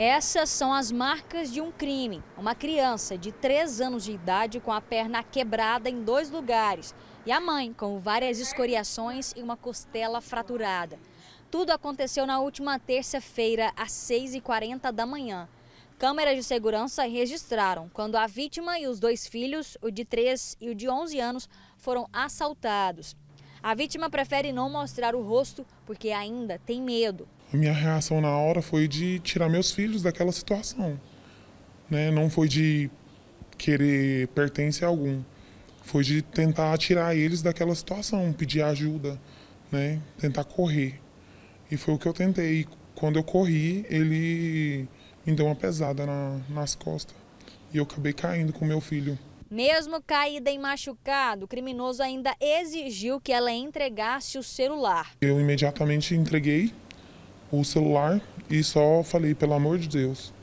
Essas são as marcas de um crime. Uma criança de 3 anos de idade com a perna quebrada em dois lugares e a mãe com várias escoriações e uma costela fraturada. Tudo aconteceu na última terça-feira, às 6h40 da manhã. Câmeras de segurança registraram quando a vítima e os dois filhos, o de 3 e o de 11 anos, foram assaltados. A vítima prefere não mostrar o rosto porque ainda tem medo. Minha reação na hora foi de tirar meus filhos daquela situação. Né? Não foi de querer pertence a algum. Foi de tentar tirar eles daquela situação, pedir ajuda, né? tentar correr. E foi o que eu tentei. quando eu corri, ele me deu uma pesada na, nas costas. E eu acabei caindo com meu filho. Mesmo caída e machucado, o criminoso ainda exigiu que ela entregasse o celular. Eu imediatamente entreguei o celular e só falei, pelo amor de Deus,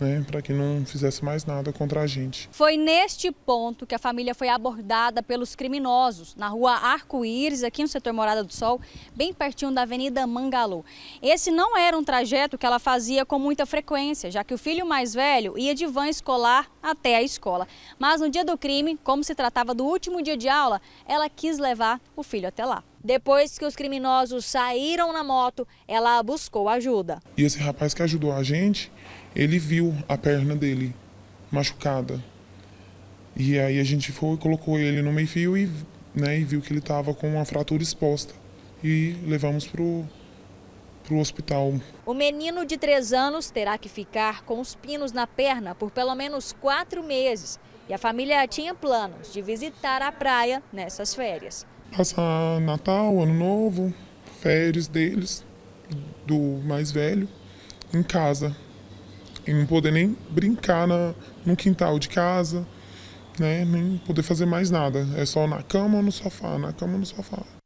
né, para que não fizesse mais nada contra a gente. Foi neste ponto que a família foi abordada pelos criminosos, na rua Arco-Íris, aqui no setor Morada do Sol, bem pertinho da Avenida Mangalô. Esse não era um trajeto que ela fazia com muita frequência, já que o filho mais velho ia de van escolar até a escola. Mas no dia do crime, como se tratava do último dia de aula, ela quis levar o filho até lá. Depois que os criminosos saíram na moto, ela buscou ajuda. E esse rapaz que ajudou a gente, ele viu a perna dele machucada. E aí a gente foi, e colocou ele no meio-fio e, né, e viu que ele estava com uma fratura exposta. E levamos pro o hospital. O menino de 3 anos terá que ficar com os pinos na perna por pelo menos quatro meses. E a família tinha planos de visitar a praia nessas férias passar Natal, Ano Novo, férias deles, do mais velho, em casa. E não poder nem brincar na, no quintal de casa, né? Nem poder fazer mais nada. É só na cama ou no sofá, na cama ou no sofá.